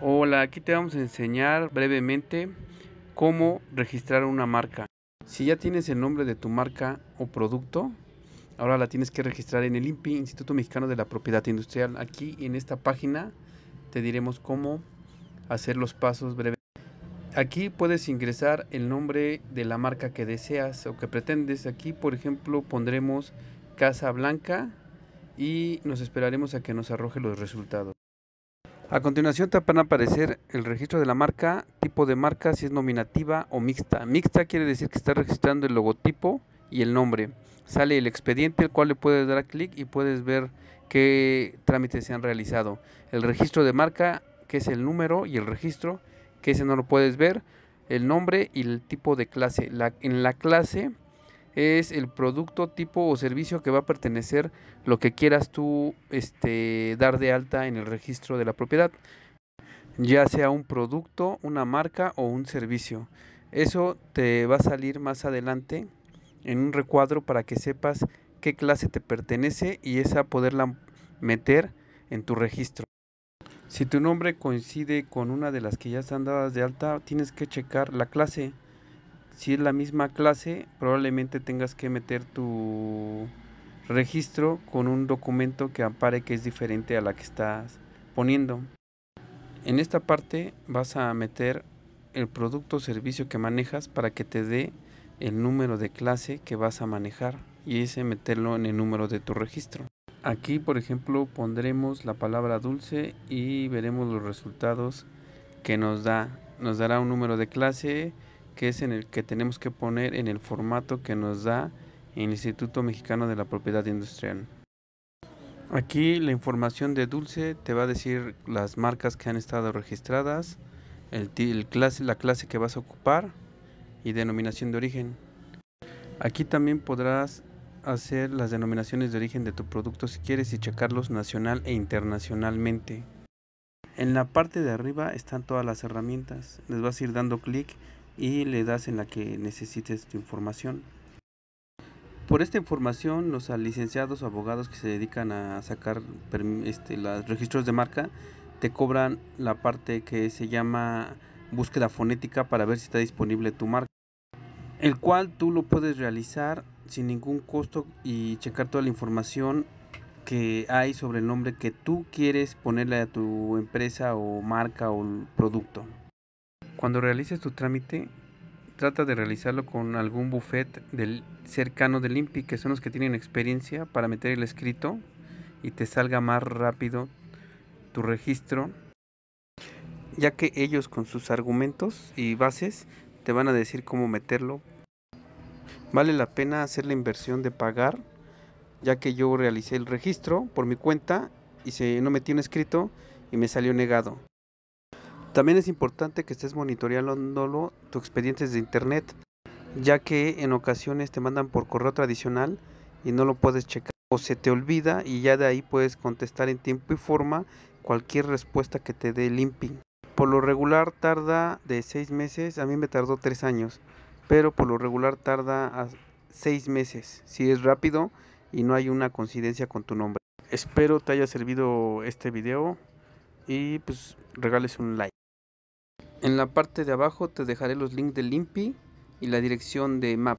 Hola, aquí te vamos a enseñar brevemente cómo registrar una marca. Si ya tienes el nombre de tu marca o producto, ahora la tienes que registrar en el INPI, Instituto Mexicano de la Propiedad Industrial. Aquí en esta página te diremos cómo hacer los pasos breves. Aquí puedes ingresar el nombre de la marca que deseas o que pretendes. Aquí, por ejemplo, pondremos Casa Blanca y nos esperaremos a que nos arroje los resultados. A continuación te van a aparecer el registro de la marca, tipo de marca, si es nominativa o mixta. Mixta quiere decir que está registrando el logotipo y el nombre. Sale el expediente al cual le puedes dar clic y puedes ver qué trámites se han realizado. El registro de marca, que es el número y el registro, que ese no lo puedes ver. El nombre y el tipo de clase. en la clase es el producto, tipo o servicio que va a pertenecer lo que quieras tú este, dar de alta en el registro de la propiedad, ya sea un producto, una marca o un servicio. Eso te va a salir más adelante en un recuadro para que sepas qué clase te pertenece y esa poderla meter en tu registro. Si tu nombre coincide con una de las que ya están dadas de alta, tienes que checar la clase. Si es la misma clase, probablemente tengas que meter tu registro con un documento que apare que es diferente a la que estás poniendo. En esta parte vas a meter el producto o servicio que manejas para que te dé el número de clase que vas a manejar y ese meterlo en el número de tu registro. Aquí, por ejemplo, pondremos la palabra dulce y veremos los resultados que nos da. Nos dará un número de clase, que es en el que tenemos que poner en el formato que nos da el Instituto Mexicano de la Propiedad Industrial. Aquí la información de Dulce te va a decir las marcas que han estado registradas, el, clase, la clase que vas a ocupar y denominación de origen. Aquí también podrás hacer las denominaciones de origen de tu producto si quieres y checarlos nacional e internacionalmente. En la parte de arriba están todas las herramientas. Les vas a ir dando clic y le das en la que necesites tu información. Por esta información, los licenciados o abogados que se dedican a sacar este, los registros de marca te cobran la parte que se llama búsqueda fonética para ver si está disponible tu marca, el cual tú lo puedes realizar sin ningún costo y checar toda la información que hay sobre el nombre que tú quieres ponerle a tu empresa o marca o producto. Cuando realices tu trámite, trata de realizarlo con algún buffet cercano del INPI, que son los que tienen experiencia para meter el escrito y te salga más rápido tu registro, ya que ellos con sus argumentos y bases te van a decir cómo meterlo. Vale la pena hacer la inversión de pagar, ya que yo realicé el registro por mi cuenta y se, no metí un escrito y me salió negado. También es importante que estés monitoreándolo tu expedientes de internet, ya que en ocasiones te mandan por correo tradicional y no lo puedes checar o se te olvida y ya de ahí puedes contestar en tiempo y forma cualquier respuesta que te dé limping. Por lo regular tarda de 6 meses, a mí me tardó 3 años, pero por lo regular tarda 6 meses, si es rápido y no hay una coincidencia con tu nombre. Espero te haya servido este video y pues regales un like. En la parte de abajo te dejaré los links de Limpi y la dirección de Map.